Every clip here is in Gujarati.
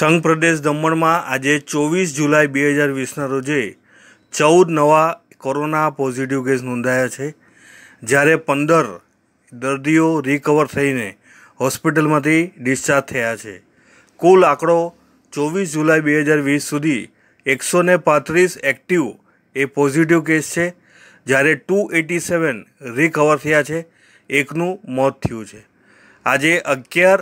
સંઘ પ્રદેશ દમણમાં આજે ચોવીસ જુલાઈ બે હજાર વીસના રોજે ચૌદ નવા કોરોના પોઝિટિવ કેસ નોંધાયા છે જ્યારે પંદર દર્દીઓ રિકવર થઈને હોસ્પિટલમાંથી ડિસ્ચાર્જ થયા છે કુલ આંકડો ચોવીસ જુલાઈ બે હજાર વીસ સુધી એકસો ને પાંત્રીસ એક્ટિવ એ પોઝિટિવ કેસ છે જ્યારે ટુ એટી સેવન રિકવર થયા છે એકનું મોત થયું છે આજે અગિયાર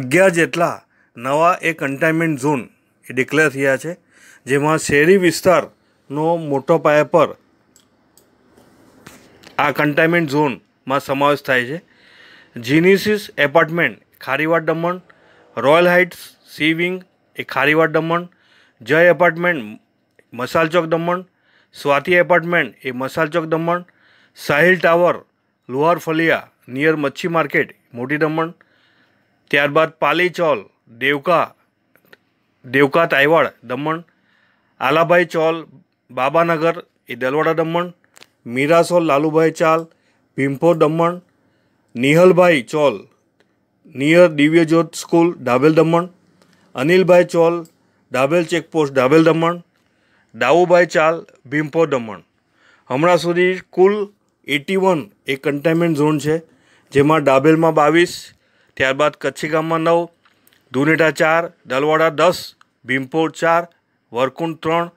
અગિયાર જેટલા નવા એ કન્ટેનમેન્ટ ઝોન એ ડિક્લેર થયા છે જેમાં શહેરી વિસ્તારનો મોટો પાયા પર આ કન્ટેનમેન્ટ ઝોનમાં સમાવેશ થાય છે Genesis apartment Khariwad Daman royal heights C wing A Khariwad Daman Jay apartment Masal Chowk Daman Swati apartment A Masal Chowk Daman Sahil tower Luhar Falia near મચ્છી માર્કેટ મોટી દમણ ત્યારબાદ Pali chawl Devka Devka Taywad Daman Alabhai chawl Babanagar A Dalwada Daman Mirasol Lalubhai chawl Bhimpore Daman Nihalbhai chawl near Divyajyot school Dhabel Daman Anilbhai chawl Dabhel check post Dhabel Daman Daubhai chawl Bhimpore Daman હમણાં સુધી કુલ eighty one A containment zone છે જેમાં ડાબેલમાં બાવીસ ત્યારબાદ કચ્છી ગામમાં નવ દુનેટા ચાર દલવાડા દસ ભીમપોર ચાર વરકુંડ ત્રણ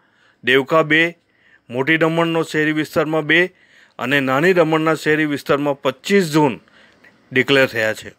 દેવકા બે મોટી દમણનો શહેરી વિસ્તારમાં બે અને નાની દમણના શહેરી વિસ્તારમાં પચીસ જૂન ડિક્લેર થયા છે